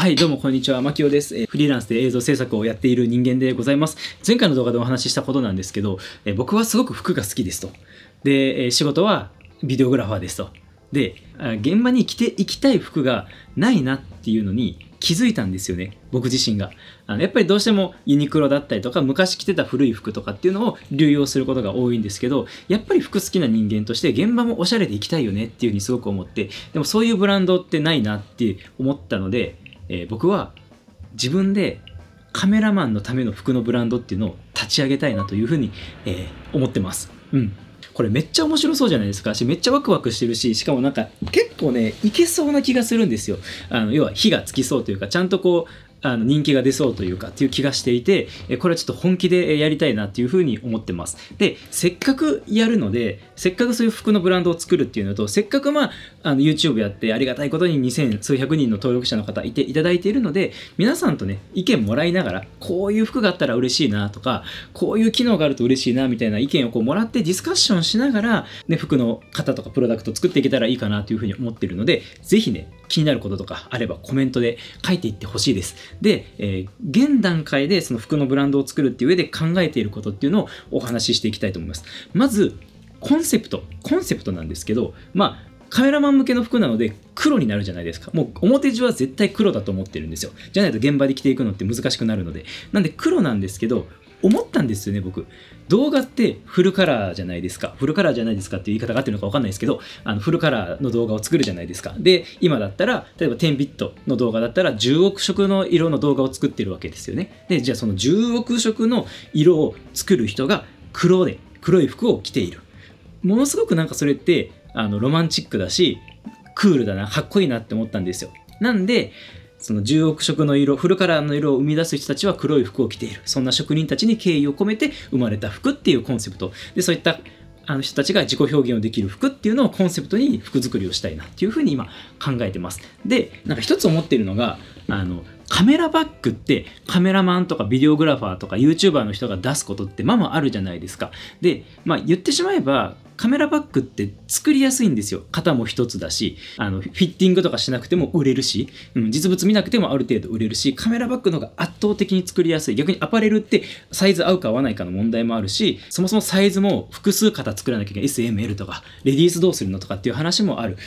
はい、どうもこんにちは、マキオです。えフリーランスで映像制作をやっている人間でございます。前回の動画でお話ししたことなんですけど、え僕はすごく服が好きですと。で、え仕事はビデオグラファーですと。で、現場に着ていきたい服がないなっていうのに気づいたんですよね、僕自身が。あのやっぱりどうしてもユニクロだったりとか、昔着てた古い服とかっていうのを流用することが多いんですけど、やっぱり服好きな人間として現場もおしゃれで行きたいよねっていうふうにすごく思って、でもそういうブランドってないなって思ったので、えー、僕は自分でカメラマンのための服のブランドっていうのを立ち上げたいなというふうに、えー、思ってます。うん。これめっちゃ面白そうじゃないですかしめっちゃワクワクしてるししかもなんか結構ねいけそうな気がするんですよあの要は火がつきそうというかちゃんとこうあの人気が出そうというかっていう気がしていてこれはちょっと本気でやりたいなっていうふうに思ってますでせっかくやるのでせっかくそういう服のブランドを作るっていうのとせっかくまああの YouTube やってありがたいことに2000数百人の登録者の方いていただいているので皆さんとね意見もらいながらこういう服があったら嬉しいなとかこういう機能があると嬉しいなみたいな意見をこうもらってディスカッションしながら、ね、服の方とかプロダクト作っていけたらいいかなというふうに思ってるのでぜひね気になることとかあればコメントで書いていってほしいです。で、えー、現段階でその服のブランドを作るっていう上で考えていることっていうのをお話ししていきたいと思います。まず、コンセプト。コンセプトなんですけど、まあ、カメラマン向けの服なので黒になるじゃないですか。もう表地は絶対黒だと思ってるんですよ。じゃないと現場で着ていくのって難しくなるので。なんで黒なんですけど、思ったんですよね、僕。動画ってフルカラーじゃないですか。フルカラーじゃないですかっていう言い方があってるのか分かんないですけど、あのフルカラーの動画を作るじゃないですか。で、今だったら、例えば10ビットの動画だったら10億色の色の動画を作ってるわけですよね。で、じゃあその10億色の色を作る人が黒で、黒い服を着ている。ものすごくなんかそれって、あの、ロマンチックだし、クールだな、かっこいいなって思ったんですよ。なんで、その10億色の色フルカラーの色を生み出す人たちは黒い服を着ているそんな職人たちに敬意を込めて生まれた服っていうコンセプトでそういったあの人たちが自己表現をできる服っていうのをコンセプトに服作りをしたいなっていうふうに今考えてますでなんか一つ思ってるのがあのカメラバッグってカメラマンとかビデオグラファーとか YouTuber の人が出すことってまあまああるじゃないですか。で、まあ言ってしまえばカメラバッグって作りやすいんですよ。型も一つだし、あの、フィッティングとかしなくても売れるし、うん、実物見なくてもある程度売れるし、カメラバッグの方が圧倒的に作りやすい。逆にアパレルってサイズ合うか合わないかの問題もあるし、そもそもサイズも複数型作らなきゃいけない。SML とか、レディースどうするのとかっていう話もある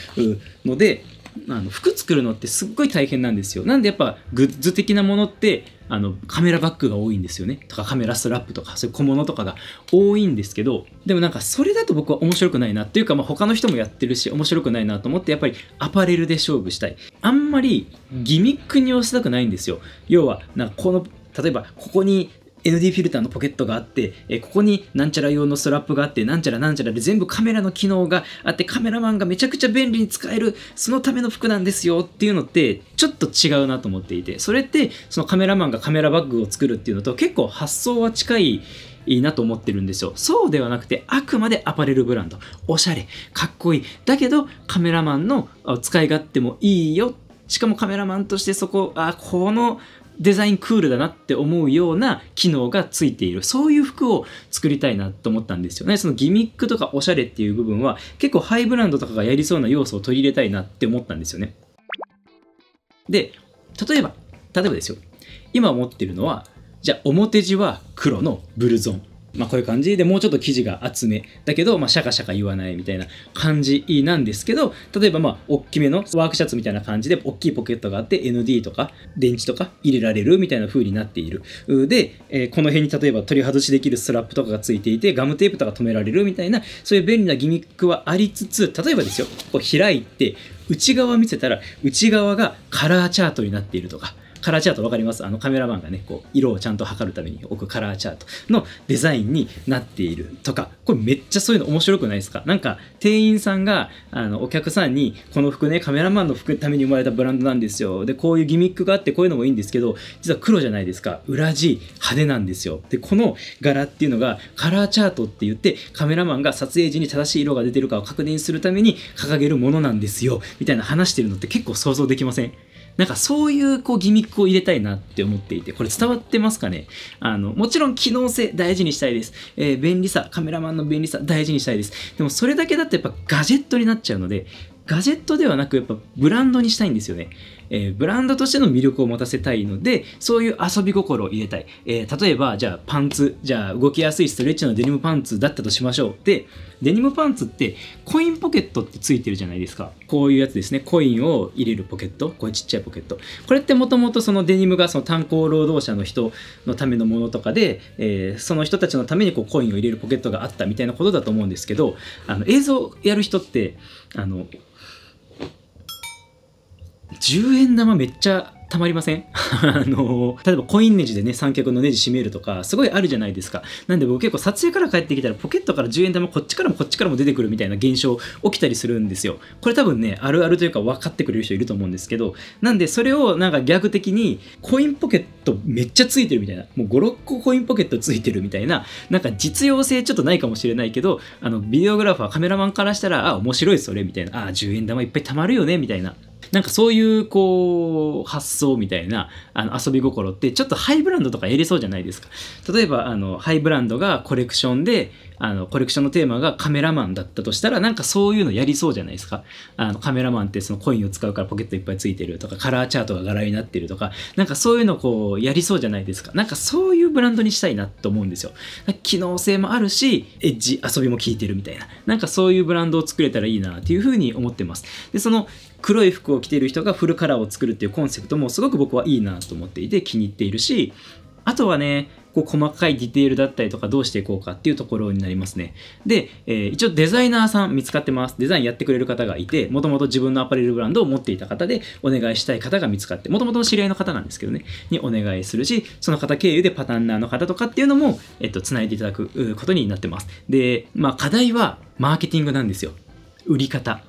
ので、あの服作るのってすっごい大変なんですよなんでやっぱグッズ的なものってあのカメラバッグが多いんですよねとかカメラストラップとかそういう小物とかが多いんですけどでもなんかそれだと僕は面白くないなっていうか、まあ、他の人もやってるし面白くないなと思ってやっぱりアパレルで勝負したいあんまりギミックに寄せたくないんですよ要はなんかこの例えばここに ND フィルターのポケットがあって、えここになんちゃら用のストラップがあって、なんちゃらなんちゃらで全部カメラの機能があって、カメラマンがめちゃくちゃ便利に使える、そのための服なんですよっていうのって、ちょっと違うなと思っていて、それって、そのカメラマンがカメラバッグを作るっていうのと結構発想は近いいいなと思ってるんですよ。そうではなくて、あくまでアパレルブランド。おしゃれ、かっこいい。だけど、カメラマンの使い勝手もいいよ。しかもカメラマンとしてそこ、あ、このデザインクールだなって思うような機能がついているそういう服を作りたいなと思ったんですよねそのギミックとかおしゃれっていう部分は結構ハイブランドとかがやりそうな要素を取り入れたいなって思ったんですよねで例えば例えばですよ今持ってるのはじゃあ表地は黒のブルゾンまあ、こういう感じでもうちょっと生地が厚めだけど、まあ、シャカシャカ言わないみたいな感じなんですけど例えばまあ大きめのワークシャツみたいな感じで大きいポケットがあって ND とか電池とか入れられるみたいな風になっているで、えー、この辺に例えば取り外しできるスラップとかがついていてガムテープとか止められるみたいなそういう便利なギミックはありつつ例えばですよこう開いて内側見せたら内側がカラーチャートになっているとかカラーチャート分かりますあのカメラマンがねこう色をちゃんと測るために置くカラーチャートのデザインになっているとかこれめっちゃそういうの面白くないですかなんか店員さんがあのお客さんにこの服ねカメラマンの服ために生まれたブランドなんですよでこういうギミックがあってこういうのもいいんですけど実は黒じゃないですか裏地派手なんですよでこの柄っていうのがカラーチャートって言ってカメラマンが撮影時に正しい色が出てるかを確認するために掲げるものなんですよみたいな話してるのって結構想像できませんなんかそういうこうギミックを入れたいなって思っていて、これ伝わってますかねあの、もちろん機能性大事にしたいです。えー、便利さ、カメラマンの便利さ大事にしたいです。でもそれだけだとやっぱガジェットになっちゃうので、ガジェットではなくやっぱブランドにしたいんですよね。えー、ブランドとしての魅力を持たせたいので、そういう遊び心を入れたい。えー、例えば、じゃあパンツ、じゃあ動きやすいストレッチのデニムパンツだったとしましょう。で、デニムパンツってコインポケットってついてるじゃないですか。こういうやつですね。コインを入れるポケット。こういうちっちゃいポケット。これってもともとそのデニムがその炭鉱労働者の人のためのものとかで、えー、その人たちのためにこうコインを入れるポケットがあったみたいなことだと思うんですけど、あの映像やる人って、あの、10円玉めっちゃたまりません あの例えばコインネジでね、三脚のネジ閉めるとか、すごいあるじゃないですか。なんで僕結構撮影から帰ってきたらポケットから10円玉こっちからもこっちからも出てくるみたいな現象起きたりするんですよ。これ多分ね、あるあるというか分かってくれる人いると思うんですけど、なんでそれをなんかギャグ的にコインポケットめっちゃついてるみたいな、もう5、6個コインポケットついてるみたいな、なんか実用性ちょっとないかもしれないけど、あの、ビデオグラファー、カメラマンからしたら、あ、面白いそれみたいな、あ、10円玉いっぱい溜まるよねみたいななんかそういうこう発想みたいなあの遊び心ってちょっとハイブランドとかやりそうじゃないですか例えばあのハイブランドがコレクションであの、コレクションのテーマがカメラマンだったとしたら、なんかそういうのやりそうじゃないですか。あの、カメラマンってそのコインを使うからポケットいっぱいついてるとか、カラーチャートが柄になってるとか、なんかそういうのこう、やりそうじゃないですか。なんかそういうブランドにしたいなと思うんですよ。機能性もあるし、エッジ遊びも効いてるみたいな。なんかそういうブランドを作れたらいいなっていうふうに思ってます。で、その、黒い服を着ている人がフルカラーを作るっていうコンセプトもすごく僕はいいなと思っていて気に入っているしあとはね、こう細かいディテールだったりとかどうしていこうかっていうところになりますね。で、えー、一応デザイナーさん見つかってます。デザインやってくれる方がいて、もともと自分のアパレルブランドを持っていた方でお願いしたい方が見つかって、もともとの知り合いの方なんですけどね、にお願いするし、その方経由でパターンナーの方とかっていうのも、えっと、つないでいただくことになってます。で、まあ課題はマーケティングなんですよ。売り方。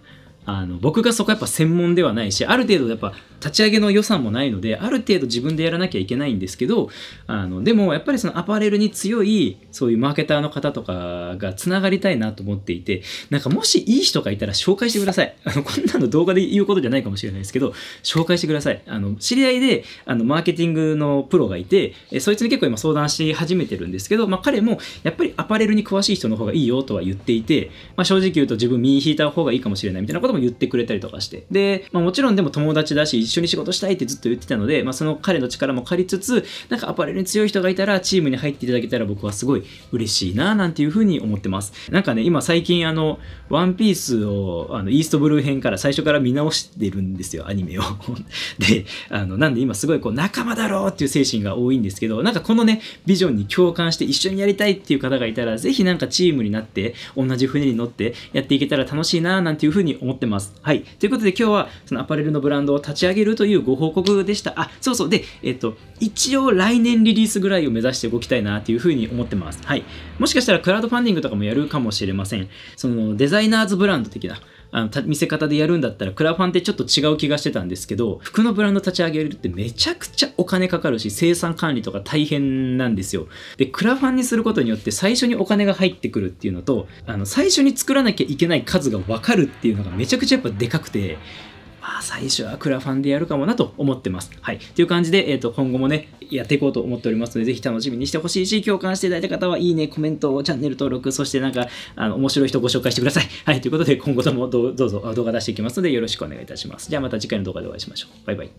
あの僕がそこやっぱ専門ではないしある程度やっぱ立ち上げの予算もないのである程度自分でやらなきゃいけないんですけどあのでもやっぱりそのアパレルに強いそういうマーケターの方とかがつながりたいなと思っていてなんかもしいい人がいたら紹介してくださいあのこんなの動画で言うことじゃないかもしれないですけど紹介してくださいあの知り合いであのマーケティングのプロがいてえそいつに結構今相談し始めてるんですけど、まあ、彼もやっぱりアパレルに詳しい人の方がいいよとは言っていて、まあ、正直言うと自分身引いた方がいいかもしれないみたいなことも言ってくれたりとかして。で、まあ、もちろんでも友達だし、一緒に仕事したいってずっと言ってたので、まあ、その彼の力も借りつつ、なんかアパレルに強い人がいたら、チームに入っていただけたら僕はすごい嬉しいな、なんていうふうに思ってます。なんかね、今最近あの、ワンピースを、あの、イーストブルー編から最初から見直してるんですよ、アニメを。で、あの、なんで今すごいこう、仲間だろうっていう精神が多いんですけど、なんかこのね、ビジョンに共感して一緒にやりたいっていう方がいたら、ぜひなんかチームになって、同じ船に乗ってやっていけたら楽しいな、なんていうふうに思ってます。ってます。はい。ということで今日はそのアパレルのブランドを立ち上げるというご報告でした。あ、そうそう。で、えっと、一応来年リリースぐらいを目指して動きたいなというふうに思ってます。はい。もしかしたらクラウドファンディングとかもやるかもしれません。そのデザイナーズブランド的な。あの見せ方でやるんだったらクラファンってちょっと違う気がしてたんですけど服のブランド立ち上げるってめちゃくちゃお金かかるし生産管理とか大変なんですよでクラファンにすることによって最初にお金が入ってくるっていうのとあの最初に作らなきゃいけない数が分かるっていうのがめちゃくちゃやっぱでかくてまあ最初はクラファンでやるかもなと思ってます。はい。という感じで、えっ、ー、と、今後もね、やっていこうと思っておりますので、ぜひ楽しみにしてほしいし、共感していただいた方は、いいね、コメント、チャンネル登録、そしてなんか、あの、面白い人ご紹介してください。はい。ということで、今後ともどうぞ動画出していきますので、よろしくお願いいたします。じゃあまた次回の動画でお会いしましょう。バイバイ。